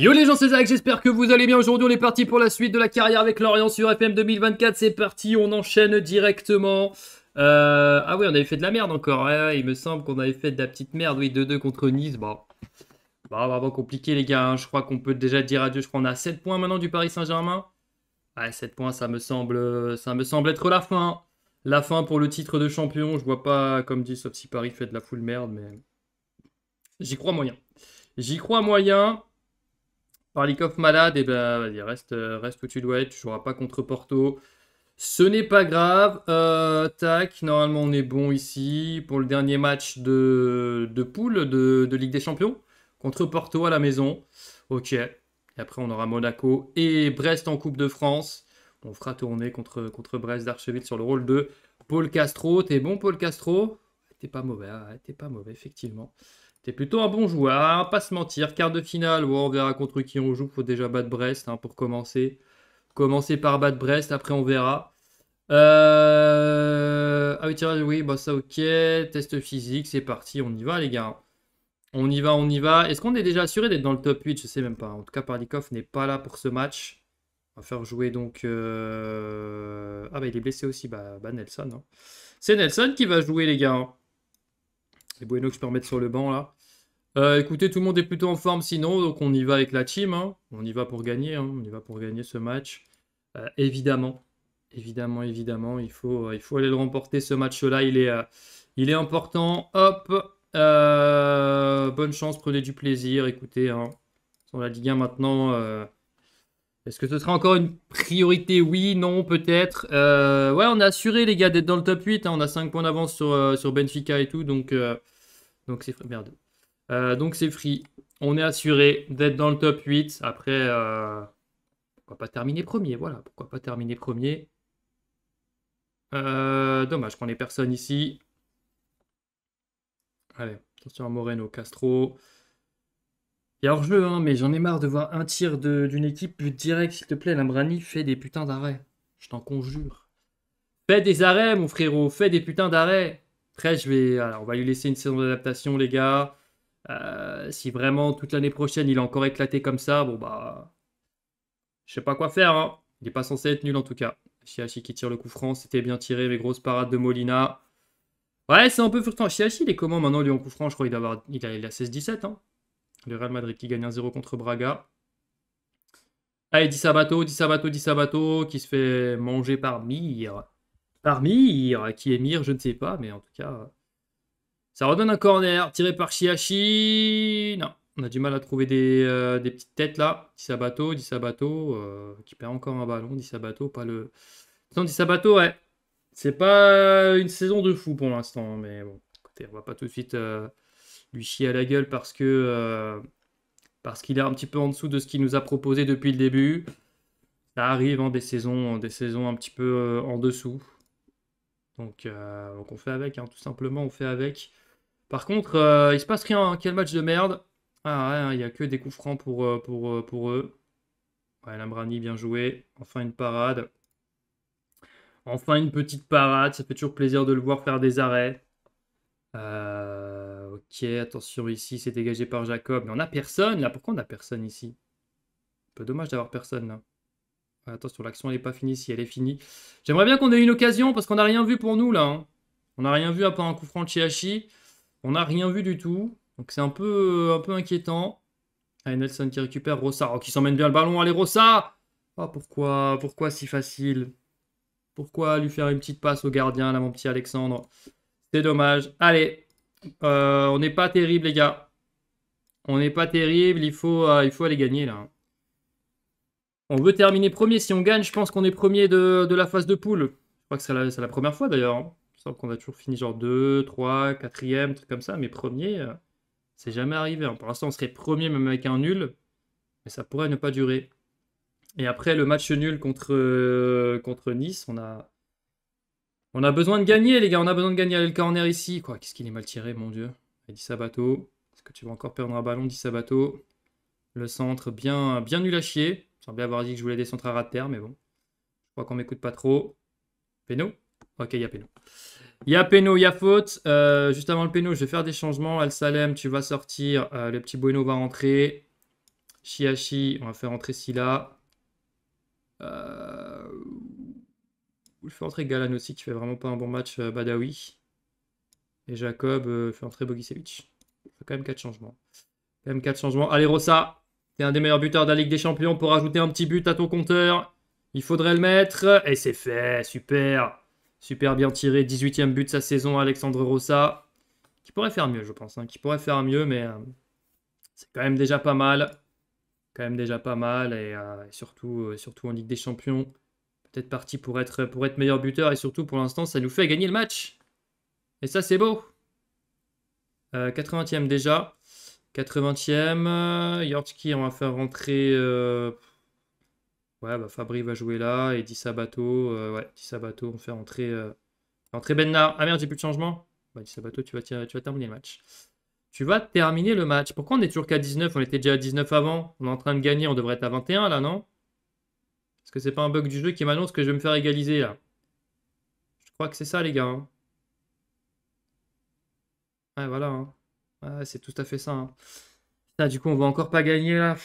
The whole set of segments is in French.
Yo les gens, c'est Zach, j'espère que vous allez bien. Aujourd'hui, on est parti pour la suite de la carrière avec Lorient sur FM 2024. C'est parti, on enchaîne directement. Euh, ah oui, on avait fait de la merde encore. il me semble qu'on avait fait de la petite merde. Oui, 2-2 contre Nice. Bon, bah, bah, vraiment compliqué les gars. Hein. Je crois qu'on peut déjà dire adieu. Je crois qu'on a 7 points maintenant du Paris Saint-Germain. Ouais, 7 points, ça me semble, ça me semble être la fin. La fin pour le titre de champion. Je vois pas, comme dit, sauf si Paris fait de la foule merde, mais j'y crois moyen. J'y crois moyen. Parlikov malade, et eh ben vas-y, reste, euh, reste où tu dois être, tu joueras pas contre Porto. Ce n'est pas grave. Euh, tac, normalement on est bon ici pour le dernier match de, poule de, Ligue des Champions contre Porto à la maison. Ok. Et après on aura Monaco et Brest en Coupe de France. On fera tourner contre, contre Brest d'Archeville sur le rôle de Paul Castro. T'es bon Paul Castro T'es pas mauvais, ah, t'es pas mauvais effectivement. T'es plutôt un bon joueur, pas se mentir. Quart de finale, on verra contre qui on joue. Faut déjà battre Brest hein, pour commencer. Commencer par battre Brest, après on verra. Euh, ah oui, tirage, oui, bah ça ok. Test physique, c'est parti, on y va les gars. On y va, on y va. Est-ce qu'on est déjà assuré d'être dans le top 8 Je sais même pas. En tout cas, Parlikov n'est pas là pour ce match. On va faire jouer donc... Euh, ah bah il est blessé aussi, bah, bah Nelson. Hein. C'est Nelson qui va jouer les gars. Hein. C'est Bueno que je peux sur le banc là. Euh, écoutez, tout le monde est plutôt en forme sinon, donc on y va avec la team. Hein. On y va pour gagner, hein. on y va pour gagner ce match. Euh, évidemment, évidemment, évidemment, il faut, euh, il faut aller le remporter ce match-là. Il est, il est important. Hop, bonne chance, prenez du plaisir. Écoutez, hein. la Ligue 1 maintenant, est-ce que ce sera encore une priorité Oui, non, peut-être. Euh, ouais, on est assuré, les gars, d'être dans le top 8. Hein. On a 5 points d'avance euh, sur, Benfica et tout. Donc, euh, donc c'est free. Merde. donc, c'est free. On est assuré d'être dans le top 8. Après, pourquoi pas terminer premier Voilà, pourquoi pas terminer premier Dommage qu'on ait personne ici. Allez, attention à Moreno, Castro hors jeu, hein, mais j'en ai marre de voir un tir d'une équipe plus direct, s'il te plaît. Lambrani, fais des putains d'arrêts. Je t'en conjure. Fais des arrêts, mon frérot. Fais des putains d'arrêts. Après, je vais, alors, on va lui laisser une saison d'adaptation, les gars. Euh, si vraiment toute l'année prochaine il est encore éclaté comme ça, bon bah. Je sais pas quoi faire. Hein. Il est pas censé être nul en tout cas. Chiachi qui tire le coup franc, c'était bien tiré, les grosses parades de Molina. Ouais, c'est un peu frustrant. Chiachi, il est comment maintenant lui en coup franc Je crois qu'il il a, a 16-17. Hein. Le Real Madrid qui gagne 1-0 contre Braga. Allez, ah, Di Sabato, Di Sabato, Di Sabato, qui se fait manger par Mir, Par Mire, qui est Mire, je ne sais pas, mais en tout cas, euh, ça redonne un corner tiré par Chiachi. Non, on a du mal à trouver des, euh, petites têtes là. Di Sabato, Di Sabato, euh, qui perd encore un ballon. Di Sabato, pas le. Non, Di Sabato, ouais. C'est pas une saison de fou pour l'instant, mais bon, écoutez, on va pas tout de suite lui chier à la gueule parce que euh, parce qu'il est un petit peu en dessous de ce qu'il nous a proposé depuis le début. Ça arrive hein, des saisons, des saisons un petit peu euh, en dessous. Euh, donc, on fait avec, hein, tout simplement, on fait avec. Par contre, il se passe rien. Hein. Quel match de merde. Ah hein, il n'y a que des coups francs pour, pour, pour eux. Ouais, Lambrani, bien joué. Enfin une parade. Enfin une petite parade. Ça fait toujours plaisir de le voir faire des arrêts. Euh, ok, attention ici, c'est dégagé par Jacob. Mais on a personne là. Pourquoi on a personne ici Un peu dommage d'avoir personne là. Attention, l'action elle n'est pas finie si elle est finie. J'aimerais bien qu'on ait une occasion parce qu'on n'a rien vu pour nous là. Hein. On n'a rien vu à part un coup franc de On n'a rien vu du tout. Donc c'est un peu, un peu inquiétant. Allez, ah, Nelson qui récupère Rossa. Oh, qui s'emmène bien le ballon. Allez, Rossa Oh, pourquoi, pourquoi si facile Pourquoi lui faire une petite passe au gardien, là, mon petit Alexandre C'est dommage. Allez, euh, on n'est pas terrible, les gars. On n'est pas terrible. Il faut, euh, il faut aller gagner, là. On veut terminer premier. Si on gagne, je pense qu'on est premier de, la phase de poule. Je crois que c'est la, première fois, d'ailleurs. Hein. Il semble qu'on a toujours fini genre 2, 3, 4e, truc comme ça. Mais premier, euh, c'est jamais arrivé. Hein. Pour l'instant, on serait premier même avec un nul. Mais ça pourrait ne pas durer. Et après, le match nul contre, contre Nice, on a on a besoin de gagner, les gars. On a besoin de gagner. le corner ici. Quoi Qu'est-ce qu'il est mal tiré, mon Dieu. Dit Sabato. Est-ce que tu vas encore perdre un ballon, Dit Sabato Le centre, bien, bien nul à chier. Je avoir dit que je voulais des centres à ras de terre, mais bon. Je crois qu'on m'écoute pas trop. Péno Ok, il y a Péno. Il y a Péno, il y a faute. Euh, juste avant le Péno, je vais faire des changements. Al Salem, tu vas sortir. Euh, le petit Bueno va rentrer. Chiachi, on va faire rentrer sila. Euh, il fait entrer Galan aussi, qui fait vraiment pas un bon match, euh, Badawi. Et Jacob euh, fait entrer Bogisevic. Il a quand même 4 changements. Quand même 4 changements. Allez, Rossa, t'es un des meilleurs buteurs de la Ligue des Champions pour ajouter un petit but à ton compteur. Il faudrait le mettre. Et c'est fait, super. Super bien tiré. 18e but de sa saison, Alexandre Rossa. Qui pourrait faire mieux, je pense. Hein. Qui pourrait faire mieux, mais euh, c'est quand même déjà pas mal. Quand même déjà pas mal. Et surtout, surtout en Ligue des Champions peut-être parti pour être, pour être meilleur buteur et surtout pour l'instant ça nous fait gagner le match. Et ça c'est beau. 80e euh, déjà. 80e. qui euh, on va faire rentrer... Euh, ouais, bah Fabri va jouer là et Di Sabato. Euh, ouais, Di Sabato on fait rentrer, rentrer Benna. Ah merde j'ai plus de changement. Bah, Di Sabato tu vas, tu vas terminer le match. Tu vas terminer le match. Pourquoi on est toujours qu'à 19 On était déjà à 19 avant. On est en train de gagner. On devrait être à 21 là, non est-ce que c'est pas un bug du jeu qui m'annonce que je vais me faire égaliser là Je crois que c'est ça les gars. Hein. Ouais voilà. Hein. Ouais, c'est tout à fait ça. Hein. du coup on va encore pas gagner là.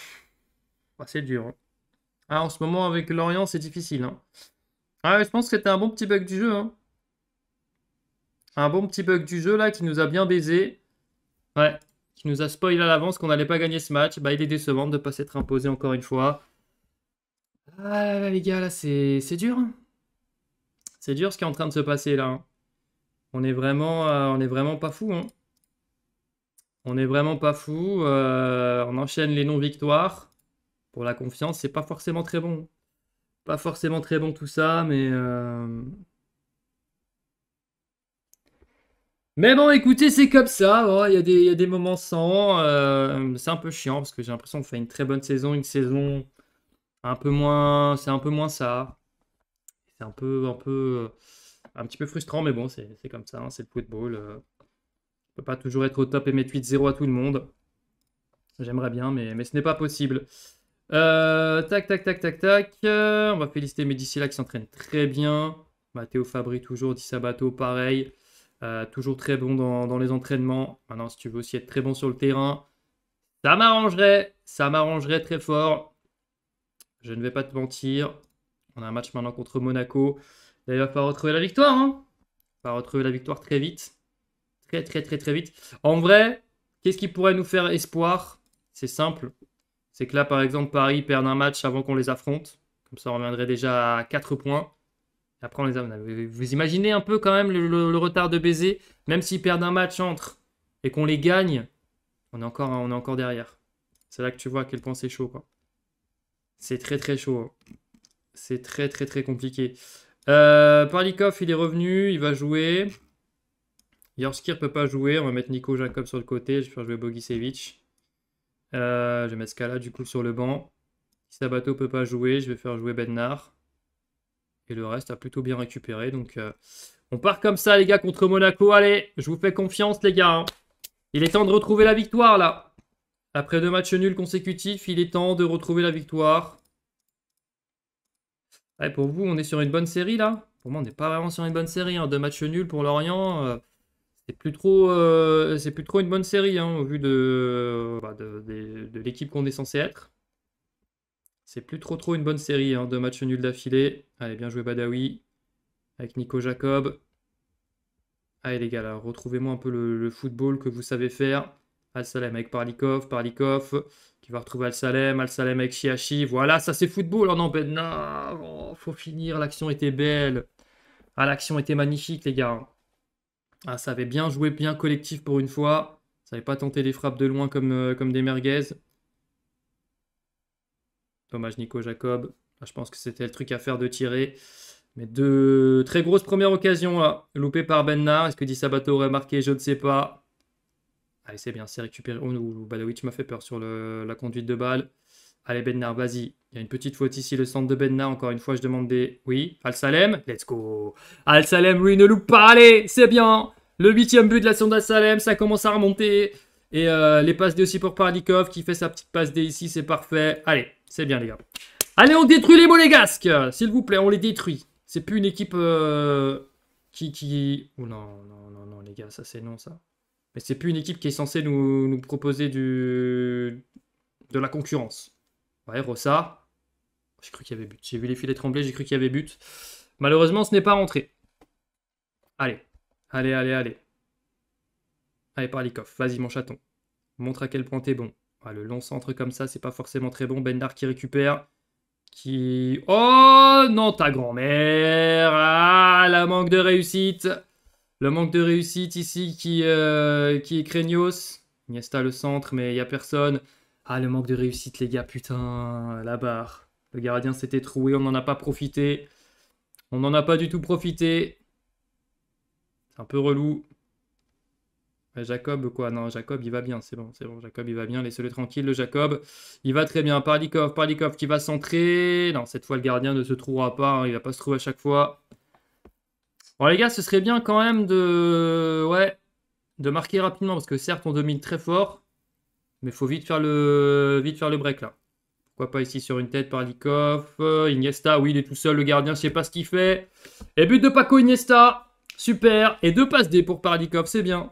Bah, c'est dur. Ah, en ce moment avec Lorient c'est difficile. Ah, je pense que c'était un bon petit bug du jeu. Un bon petit bug du jeu là qui nous a bien baisé. Ouais, qui nous a spoilé à l'avance qu'on n'allait pas gagner ce match. Bah, il est décevant de ne pas s'être imposé encore une fois. Ah là, les gars, là, c'est dur. Hein. C'est dur ce qui est en train de se passer là. Hein. On est vraiment, euh, on est vraiment pas fou. Hein. On est vraiment pas fou. Euh, on enchaîne les non-victoires. Pour la confiance, c'est pas forcément très bon. Pas forcément très bon tout ça, mais. Euh, mais bon, écoutez, c'est comme ça. Oh, il y, y, a des moments sans. c'est un peu chiant parce que j'ai l'impression qu'on fait une très bonne saison, une saison un peu moins, c'est un peu moins ça. C'est un peu, un peu, un petit peu frustrant, mais bon, c'est comme ça, c'est le football. On peut pas toujours être au top et mettre 8-0 à tout le monde. J'aimerais bien, mais, mais ce n'est pas possible. tac, tac, tac, tac, tac. on va féliciter Médicilla qui s'entraîne très bien. Matteo Fabri, toujours. Di Sabato, pareil. toujours très bon dans, dans, les entraînements. Maintenant, si tu veux aussi être très bon sur le terrain, ça m'arrangerait. Ça m'arrangerait très fort. Je ne vais pas te mentir. On a un match maintenant contre Monaco. D'ailleurs, il va falloir retrouver la victoire. Hein il va retrouver la victoire très vite. Très, très, très, très vite. En vrai, qu'est-ce qui pourrait nous faire espoir C'est simple. C'est que là, par exemple, Paris perd un match avant qu'on les affronte. Comme ça, on reviendrait déjà à 4 points. Après, on les a... Vous imaginez un peu quand même le, retard de baiser. Même s'ils perdent un match entre et qu'on les gagne, on est encore, on est encore derrière. C'est là que tu vois à quel point c'est chaud. Quoi. C'est très très chaud. Hein. C'est très très très compliqué. Euh, Parlikov, il est revenu, il va jouer. Yorskir peut pas jouer. On va mettre Nico Jacob sur le côté. Je vais faire jouer Bogisevich. Euh, je vais mettre Scala du coup sur le banc. Sabato peut pas jouer. Je vais faire jouer Benard. Et le reste a plutôt bien récupéré. Donc euh, on part comme ça les gars contre Monaco. Allez, je vous fais confiance les gars. Hein. Il est temps de retrouver la victoire là. Après deux matchs nuls consécutifs, il est temps de retrouver la victoire. pour vous, on est sur une bonne série là Pour moi, on n'est pas vraiment sur une bonne série. Hein. Deux matchs nuls pour Lorient, euh, c'est plus, euh, c'est plus trop une bonne série hein, au vu euh, bah, de, l'équipe qu'on est censé être. C'est plus trop trop une bonne série. Hein, deux matchs nuls d'affilée. Allez, bien joué Badawi avec Nico Jacob. Allez les gars, retrouvez-moi un peu le football que vous savez faire. Al-Salem avec Parlikov, Parlikov qui va retrouver Al-Salem, Al-Salem avec Chiachi. Voilà, ça c'est football. Oh non, Benna, il faut finir. L'action était belle. Ah, l'action était magnifique, les gars. Ah, ça avait bien joué, bien collectif pour une fois. Ça n'avait pas tenté les frappes de loin comme, euh, comme des merguez. Dommage, Nico Jacob. Ah, je pense que c'était le truc à faire de tirer. Mais deux très grosses premières occasions là, loupées par Benna. Est-ce que Di Sabato aurait marqué Je ne sais pas. Allez, c'est bien, c'est récupéré. Oh, no, m'a bah tu fait peur sur la conduite de balle. Allez, Bennar, vas-y. Il y a une petite faute ici, le centre de Benna Encore une fois, je demande des... Oui, Al-Salem, let's go. Al-Salem, oui, ne loupe pas, allez, c'est bien. Le huitième but de la sonde al salem ça commence à remonter. Et euh, les passes D aussi pour Paradikov, qui fait sa petite passe D ici, c'est parfait. Allez, c'est bien les gars. Allez, on détruit les monégasques, s'il vous plaît, on les détruit. C'est plus une équipe euh, qui... qui... Oh non, non, non, non les gars, ça c'est non ça c'est plus une équipe qui est censée nous, proposer du, de la concurrence. Ouais, Rossa. J'ai cru qu'il y avait but. J'ai vu les filets trembler, j'ai cru qu'il y avait but. Malheureusement, ce n'est pas rentré. Allez, allez, allez, allez. Allez, Parlikov, vas-y mon chaton. Montre à quel point t'es bon. Ah, le long centre comme ça, c'est pas forcément très bon. Bendar qui récupère. Qui... Oh non, ta grand-mère Ah, la manque de réussite le manque de réussite ici qui, euh, qui est craignos. pas le centre, mais il n'y a personne. Ah, le manque de réussite, les gars, putain, la barre. Le gardien s'était troué, on n'en a pas profité. On n'en a pas du tout profité. C'est un peu relou. Jacob, quoi Non, Jacob, il va bien, c'est bon, c'est bon. Jacob, il va bien, laissez-le tranquille, le Jacob. Il va très bien. Parlikov, Parlikov qui va centrer. Non, cette fois, le gardien ne se trouvera pas, Il hein. il va pas se trouver à chaque fois. Bon, les gars, ce serait bien quand même de, ouais, de marquer rapidement parce que certes, on domine très fort, mais faut vite faire le, vite faire le break là. Pourquoi pas ici sur une tête par euh, Iniesta, oui, il est tout seul, le gardien, je sais pas ce qu'il fait. Et but de Paco Iniesta, super. Et deux passes D pour Paradikov. c'est bien.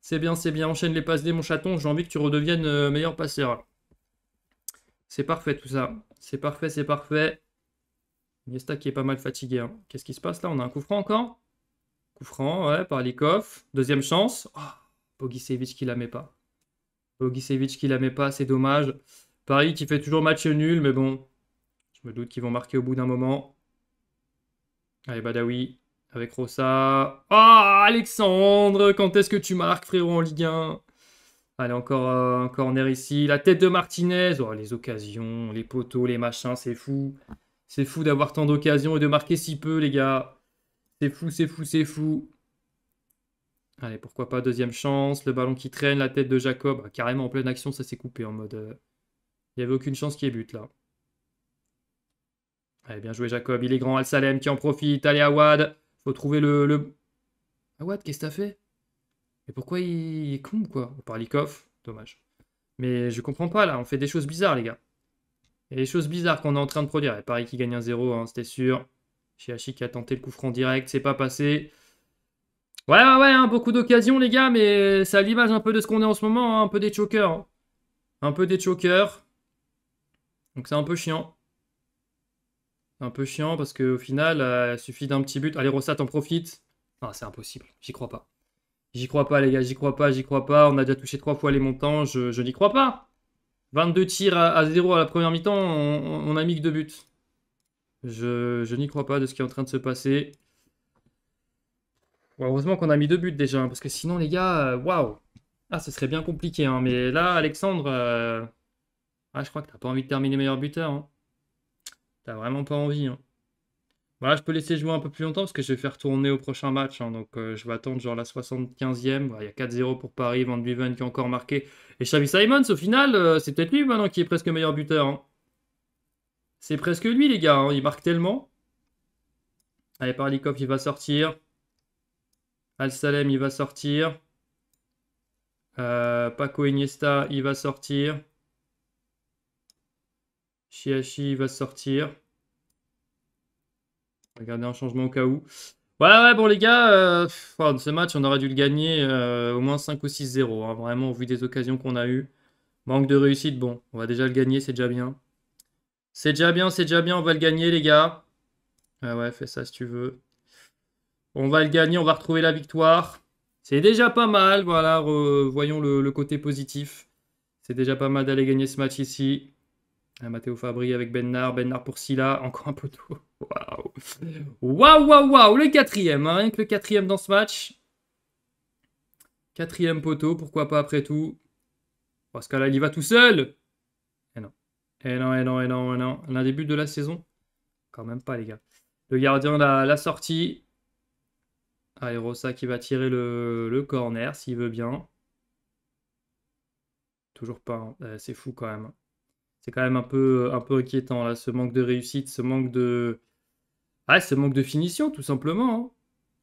C'est bien, c'est bien. Enchaîne les passes D, mon chaton. J'ai envie que tu redeviennes euh, meilleur passeur. C'est parfait tout ça. C'est parfait, c'est parfait. Miesta qui est pas mal fatigué. Hein. Qu'est-ce qui se passe là On a un coup franc encore Coup franc, ouais, par Likov. Deuxième chance. Oh, qui la met pas. Bogisevich qui la met pas, c'est dommage. Paris qui fait toujours match nul, mais bon. Je me doute qu'ils vont marquer au bout d'un moment. Allez, Badawi. Avec Rossa. Ah, oh, Alexandre Quand est-ce que tu marques, frérot, en Ligue 1 Allez, encore un euh, corner ici. La tête de Martinez. Oh, les occasions, les poteaux, les machins, c'est fou. C'est fou d'avoir tant d'occasions et de marquer si peu, les gars. C'est fou, c'est fou, c'est fou. Allez, pourquoi pas deuxième chance. Le ballon qui traîne, la tête de Jacob. Ah, carrément en pleine action, ça s'est coupé en mode. Euh, il n'y avait aucune chance qu'il y but là. Allez, bien joué Jacob. Il est grand. Al-Salem qui en profite. Allez, Awad. Faut trouver le. le... Awad, qu'est-ce que t'as fait Mais pourquoi il... est con quoi On parle Dommage. Mais je comprends pas là. On fait des choses bizarres, les gars. Il y des choses bizarres qu'on est en train de produire. Et Paris qui gagne un 0, hein, c'était sûr. Chiachi qui a tenté le coup franc direct, c'est pas passé. Ouais, ouais, ouais, hein, beaucoup d'occasions, les gars, mais ça l'image un peu de ce qu'on est en ce moment, hein, un peu des chokers. Un peu des chokers. Donc c'est un peu chiant. Un peu chiant parce qu'au final, euh, il suffit d'un petit but. Allez, Rossat en profite. Ah, c'est impossible, j'y crois pas. J'y crois pas, les gars, j'y crois pas, j'y crois pas. On a déjà touché trois fois les montants, je n'y crois pas. 22 tirs à, 0 à la première mi-temps, on, on, a mis que deux buts. Je, n'y crois pas de ce qui est en train de se passer. heureusement qu'on a mis deux buts déjà, hein, parce que sinon les gars, euh, waouh Ah, ce serait bien compliqué, hein, mais là, Alexandre, euh, ah, je crois que t'as pas envie de terminer meilleur buteur. Hein. T'as vraiment pas envie. Hein. Voilà, je peux laisser jouer un peu plus longtemps parce que je vais faire tourner au prochain match. Hein. donc, euh, je vais attendre genre la 75e. il y a 4-0 pour Paris, Van Duven qui a encore marqué. Et Xavi Simons, au final, euh, c'est peut-être lui maintenant qui est presque meilleur buteur. Hein. C'est presque lui, les gars. Hein. il marque tellement. Allez, Parlikov, il va sortir. Al-Salem, il va sortir. Euh, Paco Iniesta, il va sortir. Chiachi, il va sortir. Regardez un changement au cas où. Ouais, ouais, bon les gars, euh, ce match, on aurait dû le gagner euh, au moins 5 ou 6-0. Hein, vraiment, au vu des occasions qu'on a eues. Manque de réussite, bon, on va déjà le gagner, c'est déjà bien. C'est déjà bien, c'est déjà bien, on va le gagner les gars. Ouais, ah ouais, fais ça si tu veux. On va le gagner, on va retrouver la victoire. C'est déjà pas mal, voilà, voyons le, côté positif. C'est déjà pas mal d'aller gagner ce match ici. Ah, Mathéo Fabri avec Bennard, Bennard pour Silla, encore un peu tôt. Waouh Waouh, waouh, Le quatrième, hein, rien que le quatrième dans ce match. Quatrième poteau, pourquoi pas après tout. Parce qu'à là, il y va tout seul. Eh non. et eh non, et non, eh non, eh non. L'un eh des buts de la saison Quand même pas, les gars. Le gardien l'a sortie. Allez, qui va tirer le, corner s'il veut bien. Toujours pas. Hein. Euh, c'est fou quand même. C'est quand même un peu, un peu inquiétant, là, ce manque de réussite, ce manque de, Ouais ah, c'est manque de finition, tout simplement. Hein.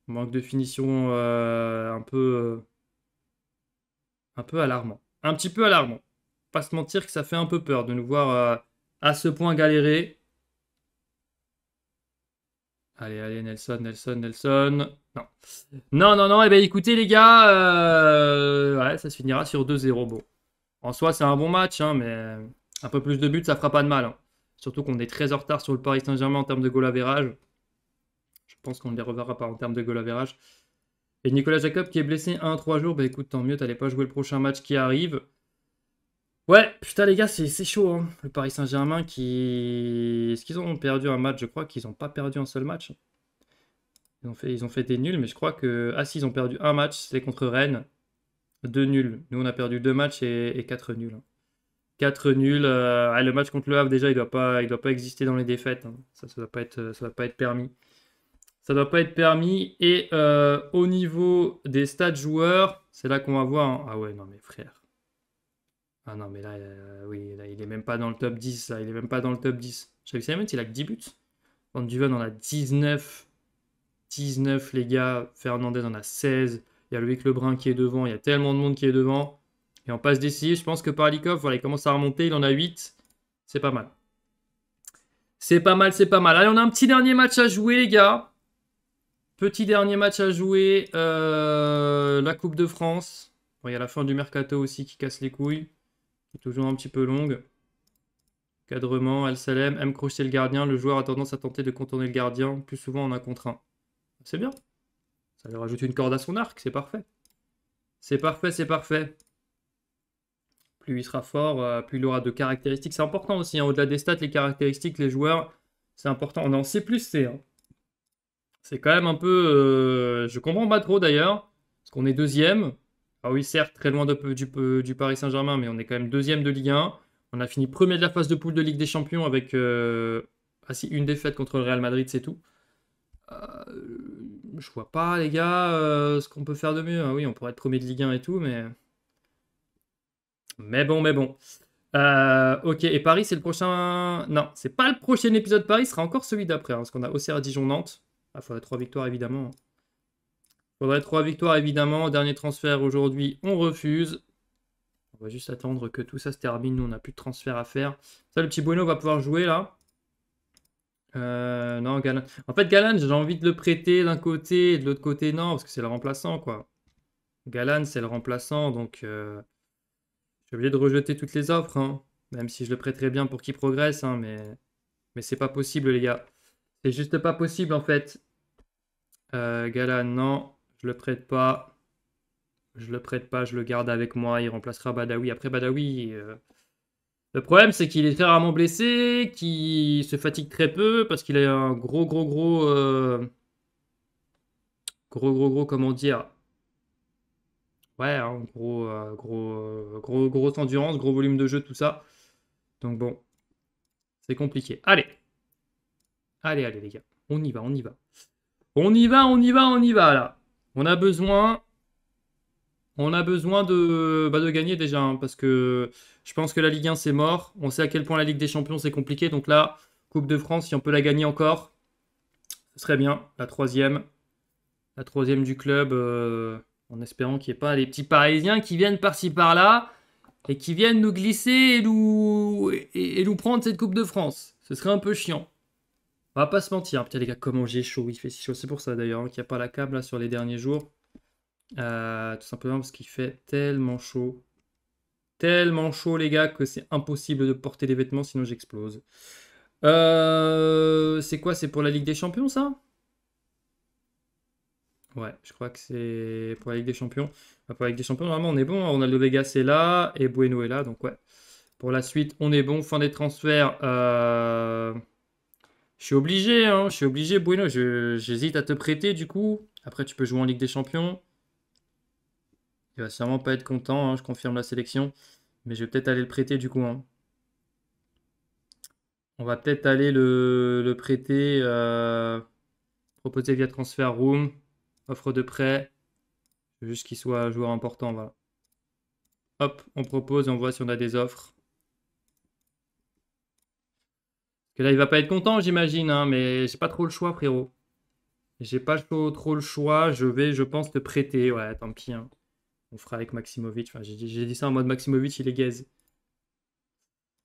Manque de finition euh, un peu. Euh, un peu alarmant. Un petit peu alarmant. Pas se mentir que ça fait un peu peur de nous voir euh, à ce point galérer. Allez, allez, Nelson, Nelson, Nelson. Non. Non, non, non. Eh bien, écoutez, les gars, ouais, ça se finira sur 2-0. Bon. En soi, c'est un bon match, hein, mais un peu plus de buts, ça fera pas de mal. Hein. Surtout qu'on est très en retard sur le Paris Saint-Germain en termes de goal average. Je pense qu'on ne les reverra pas en termes de goal Et Nicolas Jacob qui est blessé 1-3 jours, bah écoute, tant mieux, t'allais pas jouer le prochain match qui arrive. Ouais, putain les gars, c'est chaud. Hein. Le Paris Saint-Germain qui... Est-ce qu'ils ont perdu un match Je crois qu'ils n'ont pas perdu un seul match. Ils ont, fait, ils ont fait des nuls, mais je crois que... Ah si, ils ont perdu un match, c'est contre Rennes. Deux nuls. Nous, on a perdu deux matchs et, quatre nuls. Hein. Quatre nuls. Euh, ah, le match contre le Havre, déjà, il ne doit, pas, il doit pas exister dans les défaites. Hein. Ça, ça ne doit pas être permis ça doit pas être permis. Et euh, au niveau des stats joueurs, c'est là qu'on va voir. Hein. Ah ouais, non mais frère. Ah non mais là, euh, oui, là, il est même pas dans le top 10. il est même pas dans le top 10. J'avais Simon, il a que 10 buts. Van Duven en a 19. 19 les gars. Fernandez en a 16. Il y a Luc Lebrun qui est devant. Il y a tellement de monde qui est devant. Et on passe d'essayer. je pense que Paralykov, il commence à remonter. Il en a 8. C'est pas mal. C'est pas mal, c'est pas mal. Allez, on a un petit dernier match à jouer, les gars. Petit dernier match à jouer, euh, la Coupe de France. il y a la fin du mercato aussi qui casse les couilles, C'est toujours un petit peu long. Cadrement, El Salem M crocheter le gardien. Le joueur a tendance à tenter de contourner le gardien, plus souvent en a contre un. C'est bien. Ça lui rajoute une corde à son arc, c'est parfait. C'est parfait, c'est parfait. Plus il sera fort, euh, plus il aura de caractéristiques. C'est important aussi, hein. au-delà des stats, les caractéristiques, les joueurs, c'est important. On est en C+, C. c'est... Hein. C'est quand même un peu. Euh, je comprends pas trop d'ailleurs, parce qu'on est deuxième. Ah oui, certes, très loin de, du, du, Paris Saint-Germain, mais on est quand même deuxième de Ligue 1. On a fini premier de la phase de poule de Ligue des Champions avec euh, ah une défaite contre le Real Madrid, c'est tout. Euh, je vois pas, les gars, ce qu'on peut faire de mieux. Ah oui, on pourrait être premier de Ligue 1 et tout, mais. Mais bon, mais bon. ok, et Paris, c'est le prochain. Non, c'est pas le prochain épisode Paris, ce sera encore celui d'après, hein, parce qu'on a Auxerre-Dijon-Nantes. Il ah, faudrait trois victoires, évidemment. Faudrait trois victoires, évidemment. Dernier transfert aujourd'hui, on refuse. On va juste attendre que tout ça se termine. Nous, on n'a plus de transfert à faire. Ça, le petit Bueno va pouvoir jouer, là. Euh, non, Galan. En fait, Galan, j'ai envie de le prêter d'un côté et de l'autre côté, non, parce que c'est le remplaçant, quoi. Galan, c'est le remplaçant, donc euh, je suis obligé de rejeter toutes les offres, hein. même si je le prêterais bien pour qu'il progresse, hein, mais, mais c'est pas possible, les gars. C'est juste pas possible, en fait. Euh, Gala, non, je le prête pas. Je le prête pas, je le garde avec moi. Il remplacera Badawi. Après Badawi, euh, le problème c'est qu'il est très rarement blessé, qu'il se fatigue très peu parce qu'il a un gros, gros, gros, euh, gros, gros, gros, comment dire. Ouais, hein, gros, gros, gros, grosse endurance, gros volume de jeu, tout ça. Donc bon, c'est compliqué. Allez, allez, allez les gars, on y va, on y va. On y va, on y va, on y va là. On a besoin, on a besoin de, bah, de gagner déjà hein, parce que je pense que la Ligue 1 c'est mort. On sait à quel point la Ligue des Champions c'est compliqué. Donc là, Coupe de France, si on peut la gagner encore, ce serait bien. La troisième, la troisième du club, euh, en espérant qu'il n'y ait pas les petits Parisiens qui viennent par-ci par-là et qui viennent nous glisser et nous, et nous prendre cette Coupe de France. Ce serait un peu chiant. On va pas se mentir, hein. putain les gars, comment j'ai chaud, il fait si chaud. C'est pour ça d'ailleurs hein, qu'il n'y a pas la câble là, sur les derniers jours. Euh, tout simplement parce qu'il fait tellement chaud. Tellement chaud les gars que c'est impossible de porter des vêtements sinon j'explose. Euh, c'est quoi C'est pour la Ligue des Champions ça Ouais, je crois que c'est pour la Ligue des Champions. pour la Ligue des Champions, normalement on est bon. on a le Vegas est là et Bueno est là, donc ouais. Pour la suite, on est bon. Fin des transferts. Euh... Je suis obligé, hein, je suis obligé, Bruno, J'hésite à te prêter du coup. Après, tu peux jouer en Ligue des Champions. Il va sûrement pas être content, hein. je confirme la sélection. Mais je vais peut-être aller le prêter du coup. Hein. On va peut-être aller le, prêter, euh, proposer via transfert, room, offre de prêt. Juste qu'il soit joueur important, voilà. Hop, on propose et on voit si on a des offres. là, il va pas être content, j'imagine, hein, mais j'ai pas trop le choix, frérot. J'ai pas trop, le choix. Je vais, je pense, te prêter. Ouais, tant pis. Hein. On fera avec Maximovic. j'ai dit ça en mode Maximovic, il est gaze.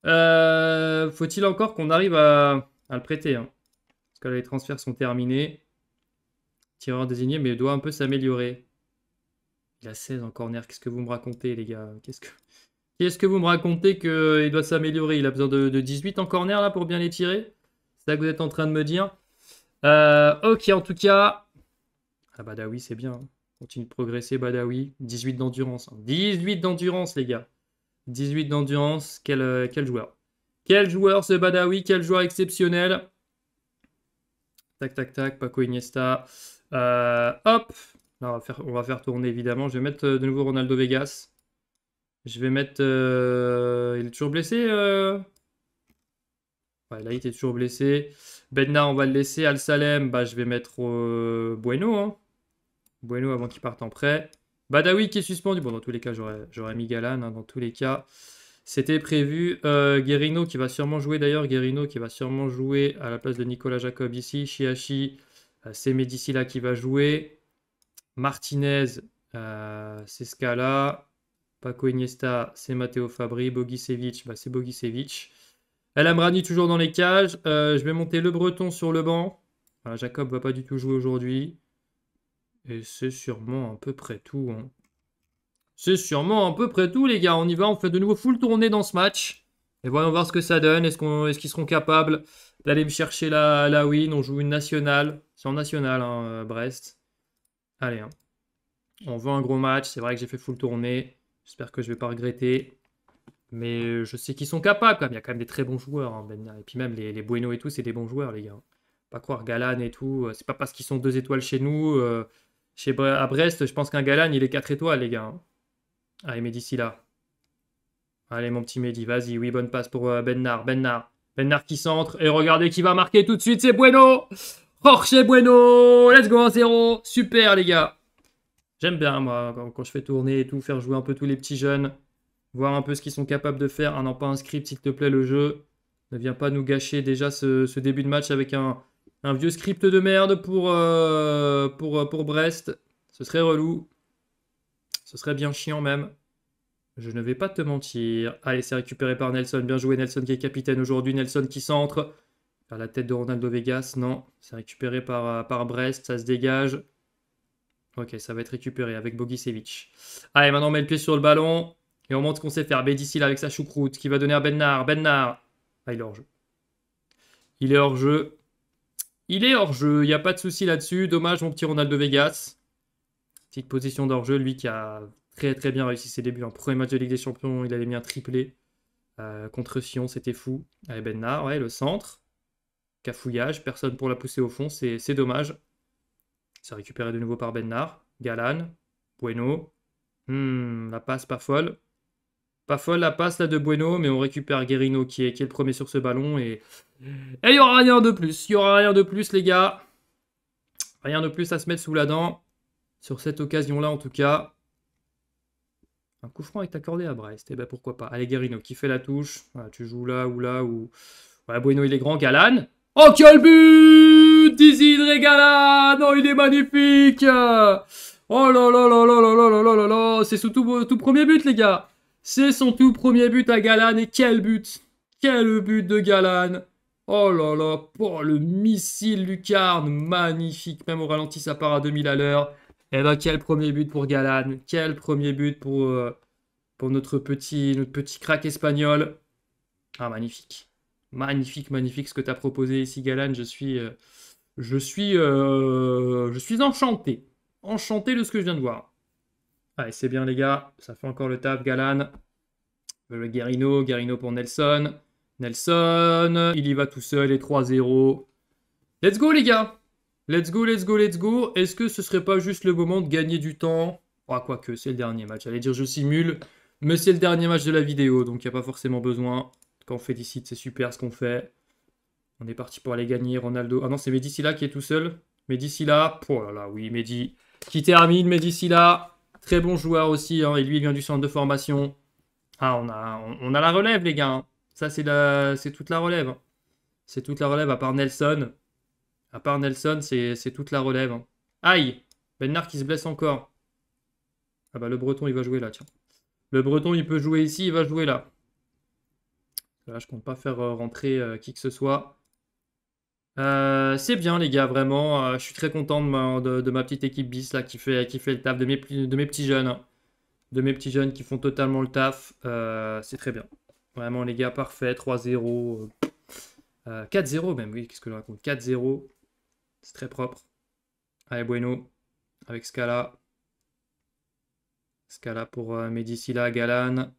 Euh, faut-il encore qu'on arrive à, le prêter hein? Parce que là, les transferts sont terminés. Tireur désigné, mais il doit un peu s'améliorer. Il a 16 en corner. Qu'est-ce que vous me racontez, les gars Qu'est-ce que. Qu'est-ce que vous me racontez qu'il doit s'améliorer Il a besoin de, 18 en corner là pour bien les tirer C'est ça que vous êtes en train de me dire euh, Ok, en tout cas. Ah, Badawi, c'est bien. Hein. Continue de progresser, Badawi. 18 d'endurance. 18 hein. d'endurance, les gars. 18 d'endurance. Euh, quel, joueur Quel joueur ce Badawi Quel joueur exceptionnel Tac, tac, tac. Paco Iniesta. Euh, hop on, va faire, on va faire tourner évidemment. Je vais mettre de nouveau Ronaldo Vegas. Je vais mettre... Euh, il est toujours blessé Là, il était toujours blessé. Benna, on va le laisser. Al-Salem, bah, je vais mettre euh, Bueno. Hein. Bueno avant qu'il parte en prêt. Badawi qui est suspendu. Bon, dans tous les cas, j'aurais mis Galan. Hein, dans tous les cas, c'était prévu. Euh, Guérino qui va sûrement jouer d'ailleurs. Guérino qui va sûrement jouer à la place de Nicolas Jacob ici. Chiachi, c'est Medici là qui va jouer. Martinez, c'est ce cas-là. Paco Iniesta, c'est Matteo Fabri. Bogisevich, bah, c'est elle El Amrani toujours dans les cages. Euh, je vais monter le Breton sur le banc. Jacob Jacob va pas du tout jouer aujourd'hui. Et c'est sûrement à peu près tout. Hein. C'est sûrement à peu près tout, les gars. On y va, on fait de nouveau full tournée dans ce match. Et voyons voir ce que ça donne. Est-ce qu'ils est seront capables d'aller me chercher la, la win On joue une nationale. C'est en nationale, hein, Brest. Allez, hein. on veut un gros match. C'est vrai que j'ai fait full tournée. J'espère que je ne vais pas regretter. Mais euh, je sais qu'ils sont capables quand même. Il y a quand même des très bons joueurs. Hein, ben et puis même les, les Bueno et tout, c'est des bons joueurs, les gars. Pas croire Galan et tout. Euh, c'est pas parce qu'ils sont deux étoiles chez nous. Euh, chez à Brest, je pense qu'un Galan, il est quatre étoiles, les gars. Hein. Allez, d'ici là. Allez, mon petit Mehdi, vas-y. Oui, bonne passe pour euh, Bennar. Bennar. Ben qui centre. Et regardez qui va marquer tout de suite. C'est Bueno. Jorge Bueno. Let's go 1-0. Super, les gars. J'aime bien, moi, quand, je fais tourner et tout, faire jouer un peu tous les petits jeunes, voir un peu ce qu'ils sont capables de faire. Ah non, pas un script, s'il te plaît, le jeu. Ne viens pas nous gâcher déjà ce, début de match avec un, vieux script de merde pour, euh, pour, euh, pour Brest. Ce serait relou. Ce serait bien chiant même. Je ne vais pas te mentir. Allez, c'est récupéré par Nelson. Bien joué, Nelson qui est capitaine aujourd'hui. Nelson qui centre. à la tête de Ronaldo Vegas, non. C'est récupéré par, euh, par Brest. Ça se dégage. Ok, ça va être récupéré avec Bogicevic. Allez, maintenant on met le pied sur le ballon et on montre qu'on sait faire. Bédicil avec sa choucroute qui va donner à Bennard. Bennard. Ah, il est hors jeu. Il est hors jeu. Il est hors jeu. Il n'y a pas de souci là-dessus. Dommage, mon petit Ronaldo Vegas. Petite position d'hors jeu. Lui qui a très très bien réussi ses débuts. En premier match de Ligue des Champions, il allait mis un triplé euh, contre Sion. C'était fou. Allez, Bennard, ouais, le centre. Cafouillage. Personne pour la pousser au fond. C'est dommage. C'est récupéré de nouveau par Bennard. Galan. Bueno. Hmm, la passe pas folle. Pas folle la passe là de Bueno, mais on récupère Guérino qui est, le premier sur ce ballon. Et il n'y aura rien de plus. Il n'y aura rien de plus, les gars. Rien de plus à se mettre sous la dent. Sur cette occasion-là, en tout cas. Un coup franc est accordé à Brest. Et eh ben pourquoi pas. Allez, Guerino qui fait la touche. Ah, tu joues là ou là ou. Voilà, Bueno, il est grand. Galan. Oh, quel but Dizzy Galan Non, il est magnifique Oh là là là là là là là là là C'est son tout, premier but, les gars C'est son tout premier but à Galan, et quel but Quel but de Galan Oh là là Oh, le missile lucarne Magnifique Même au ralenti, ça part à 2000 à l'heure. Eh ben, quel premier but pour Galan Quel premier but pour, euh, pour notre petit, notre petit crack espagnol Ah, magnifique Magnifique, magnifique ce que tu as proposé ici, Galan. Je suis, euh, je suis, euh, je suis enchanté. Enchanté de ce que je viens de voir. Allez, c'est bien les gars. Ça fait encore le taf. Galan. Euh, le Guerrino. Guerrino pour Nelson. Nelson. Il y va tout seul. Et 3-0. Let's go les gars. Let's go, let's go, let's go. Est-ce que ce serait pas juste le moment de gagner du temps Ah, quoique, c'est le dernier match. J'allais dire je simule. Mais c'est le dernier match de la vidéo. Donc il n'y a pas forcément besoin. Quand on félicite, c'est super ce qu'on fait. On est parti pour aller gagner Ronaldo. Ah non, c'est là qui est tout seul. Medicilla, oh là là, oui, Mehdi. Qui termine, Medicilla. Très bon joueur aussi, hein, et lui, il vient du centre de formation. Ah, on a, on, a la relève, les gars. Hein. Ça, c'est toute la relève. Hein. C'est toute la relève, à part Nelson. À part Nelson, c'est toute la relève. Aïe Benard qui se blesse encore. Ah bah, le Breton, il va jouer là, tiens. Le Breton, il peut jouer ici, il va jouer là. Là, je compte pas faire euh, rentrer euh, qui que ce soit. Euh, c'est bien les gars, vraiment. Euh, je suis très content de ma, petite équipe bis qui, fait, qui fait le taf, de mes, de mes petits jeunes. Hein. De mes petits jeunes qui font totalement le taf. Euh, c'est très bien. Vraiment les gars, parfait. 3-0. 4-0 même, oui, qu'est-ce que je raconte 4-0. C'est très propre. Allez, Bueno. Avec Scala. Scala pour Medicilla, Galan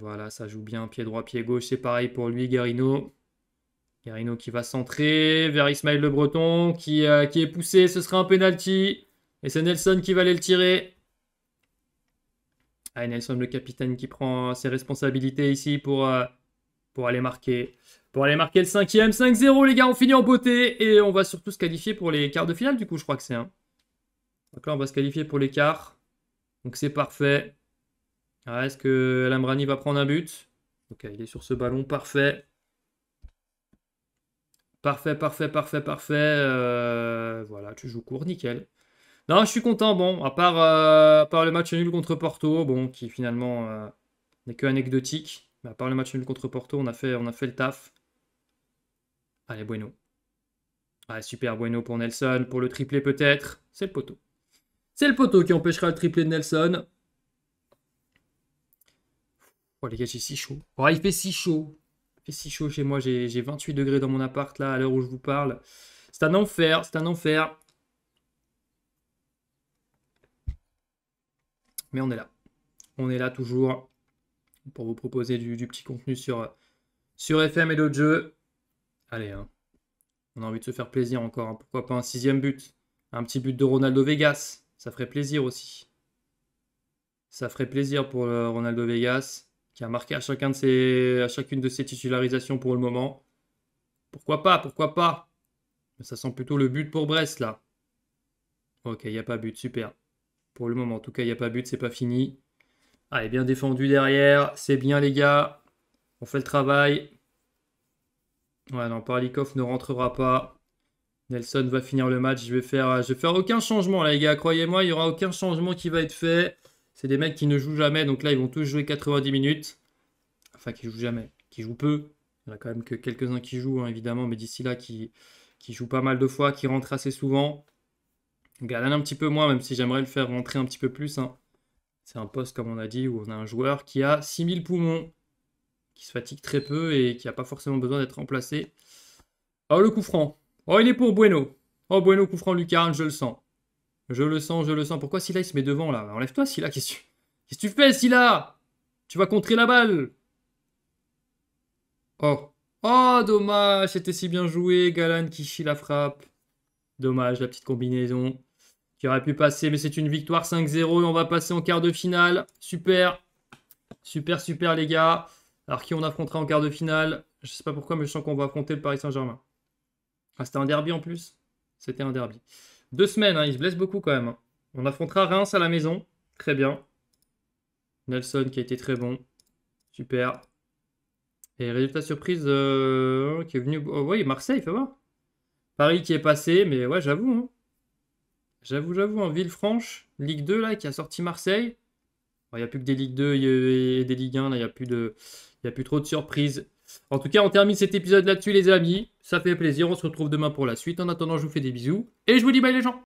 voilà, ça joue bien. Pied droit, pied gauche, c'est pareil pour lui, Garino. Garino qui va centrer vers Ismaël Le Breton qui, euh, qui est poussé. Ce sera un penalty. Et c'est Nelson qui va aller le tirer. Ah, Nelson, le capitaine, qui prend ses responsabilités ici pour, euh, pour aller marquer. Pour aller marquer le cinquième. 5-0, les gars, on finit en beauté. Et on va surtout se qualifier pour les quarts de finale, du coup, je crois que c'est. Donc là, on va se qualifier pour les quarts. Donc c'est parfait. Ah, est-ce que Lamrani va prendre un but Ok, il est sur ce ballon, parfait. Parfait, parfait, parfait, parfait. Euh, voilà, tu joues court, nickel. Non, je suis content, bon, à part, euh, le match nul contre Porto, bon, qui finalement euh, n'est que anecdotique. Mais à part le match nul contre Porto, on a fait, on a fait le taf. Allez, Bueno. Ah, super Bueno pour Nelson, pour le triplé peut-être. C'est le poteau. C'est le poteau qui empêchera le triplé de Nelson. Oh les gars, j'ai si chaud. Oh, il fait si chaud. Il fait si chaud chez moi. J'ai 28 degrés dans mon appart là, à l'heure où je vous parle. C'est un enfer, c'est un enfer. Mais on est là. On est là toujours pour vous proposer du, petit contenu sur, sur FM et d'autres jeux. Allez, hein. on a envie de se faire plaisir encore. Hein. Pourquoi pas un sixième but Un petit but de Ronaldo Vegas. Ça ferait plaisir aussi. Ça ferait plaisir pour le Ronaldo Vegas qui a marqué à, chacune de ses titularisations pour le moment. Pourquoi pas, pourquoi pas Mais ça sent plutôt le but pour Brest là. Ok, il n'y a pas but, super. Pour le moment, en tout cas, il n'y a pas but, c'est pas fini. Allez, ah, bien défendu derrière, c'est bien les gars. On fait le travail. Ouais, non, Parlikov ne rentrera pas. Nelson va finir le match. Je vais faire, je vais faire aucun changement, les gars. Croyez-moi, il n'y aura aucun changement qui va être fait. C'est des mecs qui ne jouent jamais, donc là, ils vont tous jouer 90 minutes. Enfin, qui jouent jamais, qui jouent peu. Il y en a quand même que quelques-uns qui jouent, hein, évidemment, mais d'ici là, qui, qui jouent pas mal de fois, qui rentrent assez souvent. Galan un petit peu moins, même si j'aimerais le faire rentrer un petit peu plus. Hein. C'est un poste, comme on a dit, où on a un joueur qui a 6000 poumons, qui se fatigue très peu et qui n'a pas forcément besoin d'être remplacé. Oh, le coup franc. Oh, il est pour Bueno. Oh, Bueno, coup franc lucarne, je le sens. Je le sens, je le sens. Pourquoi Silla il se met devant là Enlève-toi Silla, qu'est-ce que tu... fais Silla Tu vas contrer la balle Oh Oh dommage, c'était si bien joué Galan chie la frappe. Dommage la petite combinaison qui aurait pu passer, mais c'est une victoire 5-0 et on va passer en quart de finale. Super, super, super les gars. Alors qui on affrontera en quart de finale Je sais pas pourquoi, mais je sens qu'on va affronter le Paris Saint-Germain. Ah, c'était un derby en plus C'était un derby. Deux semaines, hein, il se blesse beaucoup quand même. Hein. On affrontera Reims à la maison. Très bien. Nelson qui a été très bon. Super. Et résultat surprise euh, qui est venu. Oh, oui, Marseille, faut voir. Paris qui est passé, mais ouais, j'avoue. Hein. J'avoue, j'avoue. En Villefranche, Ligue 2, là, qui a sorti Marseille. Il n'y a plus que des Ligue 2 et des Ligue 1. il n'y a, plus de... a plus trop de surprises. En tout cas, on termine cet épisode là-dessus, les amis. Ça fait plaisir. On se retrouve demain pour la suite. En attendant, je vous fais des bisous. Et je vous dis bye, les gens.